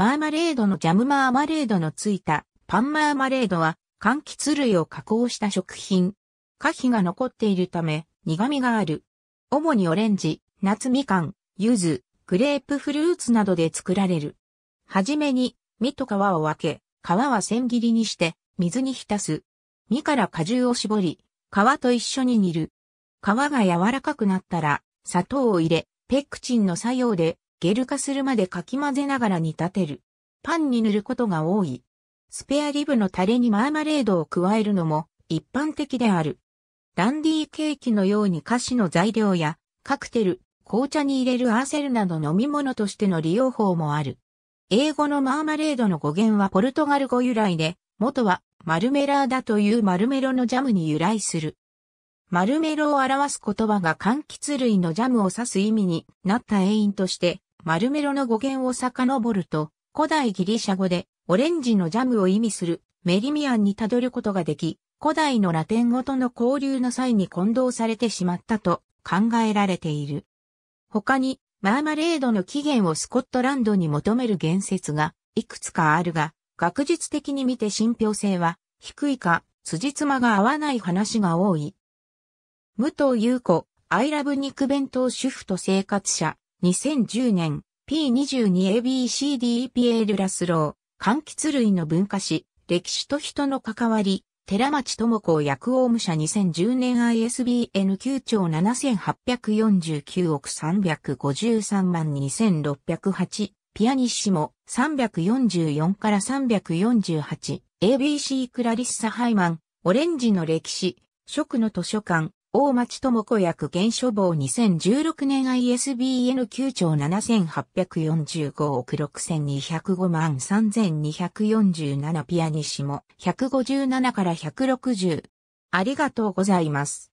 マーマレードのジャムマーマレードのついたパンマーマレードは柑橘類を加工した食品。果皮が残っているため苦味がある。主にオレンジ、夏みかん、柚子、グレープフルーツなどで作られる。はじめに、実と皮を分け、皮は千切りにして水に浸す。実から果汁を絞り、皮と一緒に煮る。皮が柔らかくなったら、砂糖を入れ、ペクチンの作用でゲル化するまでかき混ぜながら煮立てる。パンに塗ることが多い。スペアリブのタレにマーマレードを加えるのも一般的である。ランディーケーキのように菓子の材料やカクテル、紅茶に入れるアーセルなど飲み物としての利用法もある。英語のマーマレードの語源はポルトガル語由来で、元はマルメラーダというマルメロのジャムに由来する。マルメロを表す言葉が柑橘類のジャムを指す意味になった栄因としてマルメロの語源を遡ると、古代ギリシャ語で、オレンジのジャムを意味するメリミアンにたどることができ、古代のラテン語との交流の際に混同されてしまったと考えられている。他に、マーマレードの起源をスコットランドに求める言説がいくつかあるが、学術的に見て信憑性は低いか、辻褄が合わない話が多い。武藤優子、アイラブ肉弁当主婦と生活者、2010年、P22ABCDEPL ラスロー、柑橘類の文化史、歴史と人の関わり、寺町智子薬王武者2010年 ISBN9 兆7849億353万2608ピアニッシモ344から 348ABC クラリッサ・ハイマンオレンジの歴史食の図書館大町智子役現書房2016年 ISBN 9兆7845億6205万3247ピアニシモ157から160。ありがとうございます。